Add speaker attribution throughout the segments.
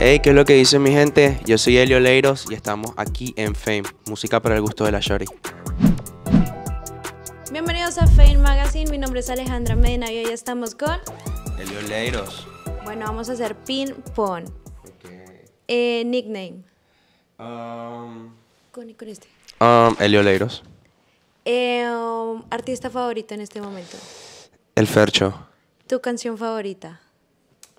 Speaker 1: Hey, ¿qué es lo que dice mi gente? Yo soy Elio Leiros y estamos aquí en Fame, música para el gusto de la Shori.
Speaker 2: Bienvenidos a Fame Magazine, mi nombre es Alejandra Medina y hoy estamos con...
Speaker 1: Elio Leiros.
Speaker 2: Bueno, vamos a hacer ping pong. Eh, nickname.
Speaker 1: Um, con, con este. Um, Elio Leiros.
Speaker 2: Eh, um, artista favorito en este momento.
Speaker 1: El Fercho.
Speaker 2: Tu canción favorita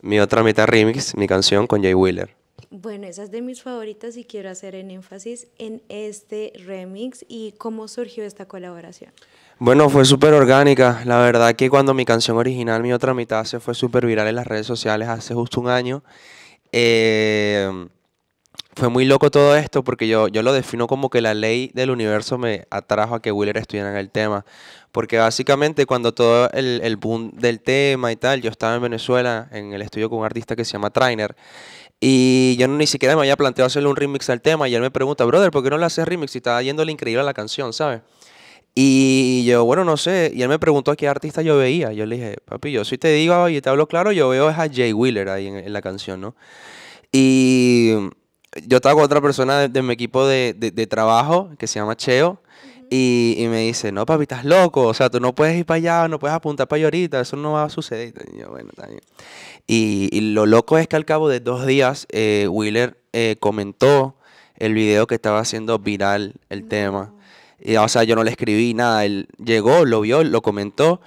Speaker 1: mi otra mitad remix, mi canción con Jay Wheeler.
Speaker 2: Bueno, esa es de mis favoritas y quiero hacer en énfasis en este remix y cómo surgió esta colaboración.
Speaker 1: Bueno, fue súper orgánica. La verdad que cuando mi canción original, mi otra mitad, se fue súper viral en las redes sociales hace justo un año, eh, fue muy loco todo esto porque yo, yo lo defino como que la ley del universo me atrajo a que Wheeler en el tema. Porque básicamente cuando todo el, boom del tema y tal, yo estaba en Venezuela en el estudio con un artista que se llama Trainer. Y yo ni siquiera me había planteado hacerle un remix al tema. Y él me pregunta, brother, ¿por qué no le haces remix? Y estaba yéndole increíble a la canción, ¿sabes? Y yo, bueno, no sé. Y él me preguntó a qué artista yo veía. Yo le dije, papi, yo si te digo y te hablo claro, yo veo a Jay Wheeler ahí en la canción, ¿no? Y yo estaba con otra persona de, mi equipo de, trabajo que se llama Cheo. y, me dice, no, papi, estás loco. O sea, tú no puedes ir para allá, no puedes apuntar para allá ahorita, eso no va a suceder. Y bueno, y, lo loco es que al cabo de dos días, eh, Wheeler eh, comentó el video que estaba haciendo viral el tema. o sea, yo no le escribí nada. Él llegó, lo vio, lo comentó.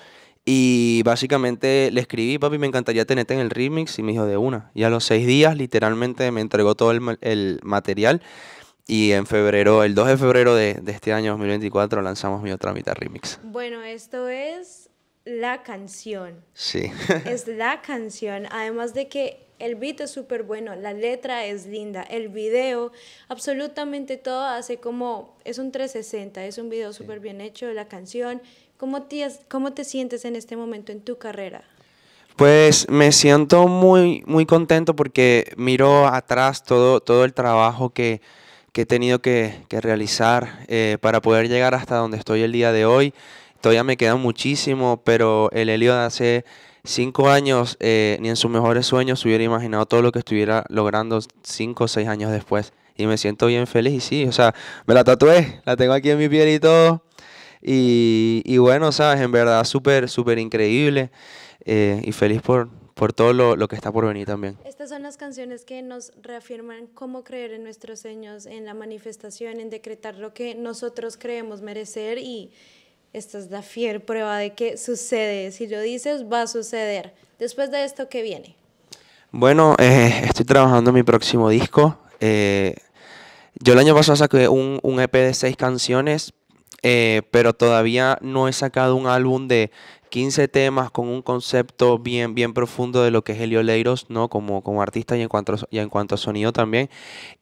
Speaker 1: Y básicamente le escribí, papi, me encantaría tenerte en el remix. Y me dijo, de una. Y a los seis días, literalmente, me entregó todo el, material. Y en febrero, el 2 de febrero de, este año 2024, lanzamos mi otra mitad remix.
Speaker 2: Bueno, esto es la canción. Sí. es la canción. Además de que el beat es súper bueno, la letra es linda, el video, absolutamente todo hace como, es un 360, es un video súper bien hecho, la canción, ¿Cómo te, ¿Cómo te sientes en este momento en tu carrera?
Speaker 1: Pues me siento muy, muy contento porque miro atrás todo, todo el trabajo que, que he tenido que, que realizar eh, para poder llegar hasta donde estoy el día de hoy. Todavía me queda muchísimo, pero el Helio hace cinco años, eh, ni en sus mejores sueños, hubiera imaginado todo lo que estuviera logrando cinco o seis años después. Y me siento bien feliz y sí, o sea, me la tatué, la tengo aquí en mi piel y todo. Y, bueno, sabes, en verdad súper, súper increíble eh, y feliz por, por todo lo, lo, que está por venir también.
Speaker 2: Estas son las canciones que nos reafirman cómo creer en nuestros sueños, en la manifestación, en decretar lo que nosotros creemos merecer y esta es la fiel prueba de que sucede. Si lo dices, va a suceder. Después de esto, ¿qué viene?
Speaker 1: Bueno, eh, estoy trabajando en mi próximo disco. Eh, yo el año pasado saqué un, un EP de seis canciones, eh, pero todavía no he sacado un álbum de 15 temas con un concepto bien, bien profundo de lo que es Helio Leiros, ¿no? Como, como artista y en, cuanto, y en cuanto a sonido también.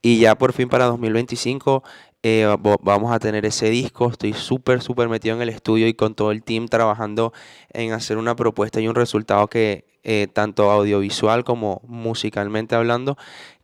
Speaker 1: Y ya por fin para 2025 eh, vamos a tener ese disco. Estoy súper, súper metido en el estudio y con todo el team trabajando en hacer una propuesta y un resultado que, eh, tanto audiovisual como musicalmente hablando,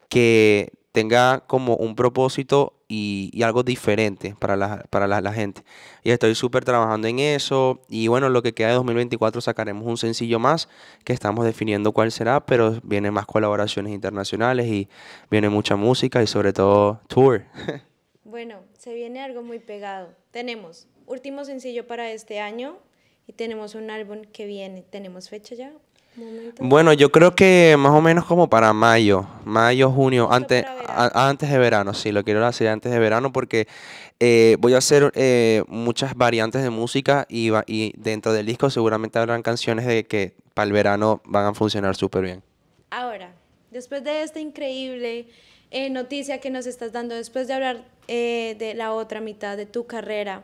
Speaker 1: que tenga como un propósito y, algo diferente para la, para la, la gente. Y estoy súper trabajando en eso. Y bueno, lo que queda de 2024 sacaremos un sencillo más que estamos definiendo cuál será, pero vienen más colaboraciones internacionales y viene mucha música y sobre todo tour.
Speaker 2: Bueno, se viene algo muy pegado. Tenemos último sencillo para este año y tenemos un álbum que viene. ¿Tenemos fecha ya?
Speaker 1: Bueno, yo creo que más o menos como para mayo, mayo, junio, antes, antes de verano, sí, lo quiero hacer antes de verano porque eh, voy a hacer eh, muchas variantes de música y, dentro del disco seguramente habrán canciones de que para el verano van a funcionar súper bien.
Speaker 2: Ahora, después de esta increíble eh, noticia que nos estás dando, después de hablar de la otra mitad de tu carrera,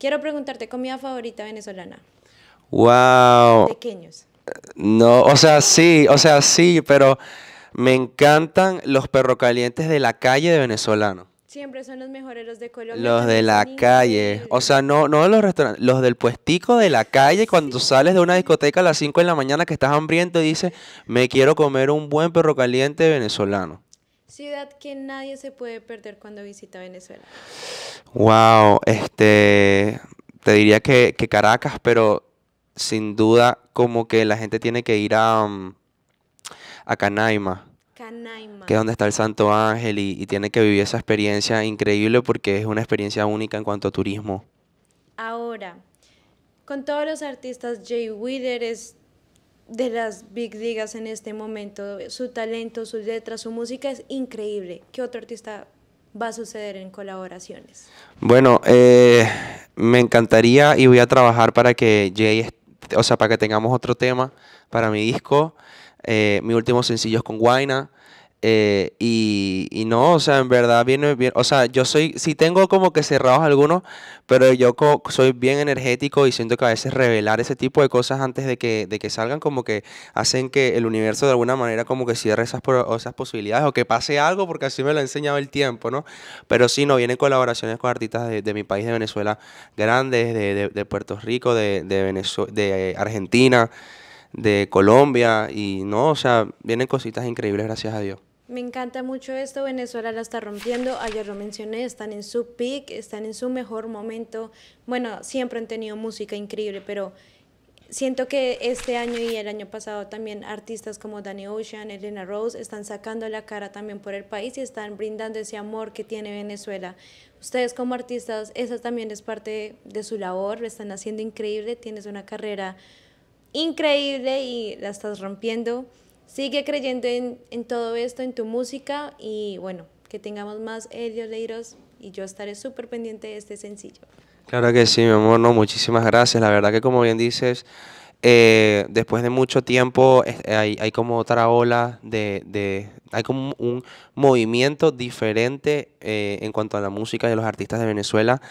Speaker 2: quiero preguntarte comida favorita venezolana.
Speaker 1: Wow. Pequeños. No, o sea, sí, o sea, sí, pero me encantan los perrocalientes de la calle de venezolano. Siempre son los
Speaker 2: mejores los de Colombia.
Speaker 1: Los de la calle. O sea, no, no los restaurantes, los del puestico de la calle cuando sales de una discoteca a las 5 de la mañana que estás hambriento y dices, me quiero comer un buen perro caliente venezolano.
Speaker 2: Ciudad que nadie se puede perder cuando visita Venezuela.
Speaker 1: Wow, este, te diría que, que Caracas, pero sin duda como que la gente tiene que ir a, mm, a Canaima, que es donde está el Santo Ángel y, tiene que vivir esa experiencia increíble porque es una experiencia única en cuanto a turismo.
Speaker 2: Ahora, con todos los artistas, Jay Wither es de las big digas en este momento. Su talento, sus letras, su música es increíble. ¿Qué otro artista va a suceder en colaboraciones? Bueno,
Speaker 1: eh, me encantaría y voy a trabajar para que Jay este, o sea, para que tengamos otro tema para mi disco. Eh, mi último sencillo es con Guaina. Eh, y, no, o sea, en verdad viene bien. O sea, yo soy, sí tengo como que cerrados algunos, pero yo soy bien energético y siento que a veces revelar ese tipo de cosas antes de que, de que salgan, como que hacen que el universo de alguna manera como que cierre esas, esas posibilidades o que pase algo, porque así me lo ha enseñado el tiempo, ¿no? Pero sí, no, vienen colaboraciones con artistas de, mi país, de Venezuela, grandes, de, Puerto Rico, de, Venezuela, de Argentina, de Colombia, y no, o sea, vienen cositas increíbles, gracias a Dios.
Speaker 2: Me encanta mucho esto, Venezuela la está rompiendo, ayer lo mencioné, están en su peak, están en su mejor momento. Bueno, siempre han tenido música increíble, pero siento que este año y el año pasado también artistas como Danny Ocean, Elena Rose están sacando la cara también por el país y están brindando ese amor que tiene Venezuela. Ustedes como artistas, esa también es parte de su labor, lo están haciendo increíble, tienes una carrera increíble y la estás rompiendo. Sigue creyendo en, en todo esto, en tu música y bueno, que tengamos más Elio Leiros y yo estaré súper pendiente de este sencillo.
Speaker 1: Claro que sí, mi amor, no, muchísimas gracias. La verdad que como bien dices, eh, después de mucho tiempo hay, como otra ola de, hay como un movimiento diferente eh, en cuanto a la música de los artistas de Venezuela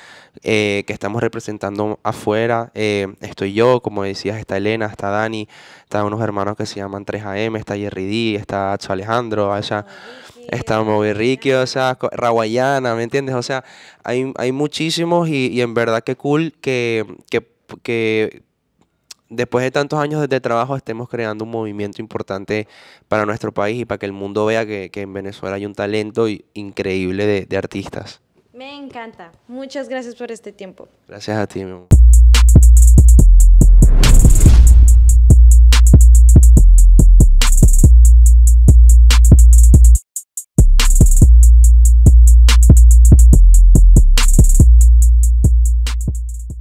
Speaker 1: eh, que estamos representando afuera. estoy yo, como decías, está Elena, está Dani, están unos hermanos que se llaman 3AM, está Jerry D, está Acho Alejandro, sea está Moby o sea, Rawayana, ¿me entiendes? O sea, hay, muchísimos y, y en verdad que cool que, que después de tantos años de trabajo estemos creando un movimiento importante para nuestro país y para que el mundo vea que, en Venezuela hay un talento increíble de, de, artistas.
Speaker 2: Me encanta. Muchas gracias por este tiempo.
Speaker 1: Gracias a ti, mi amor.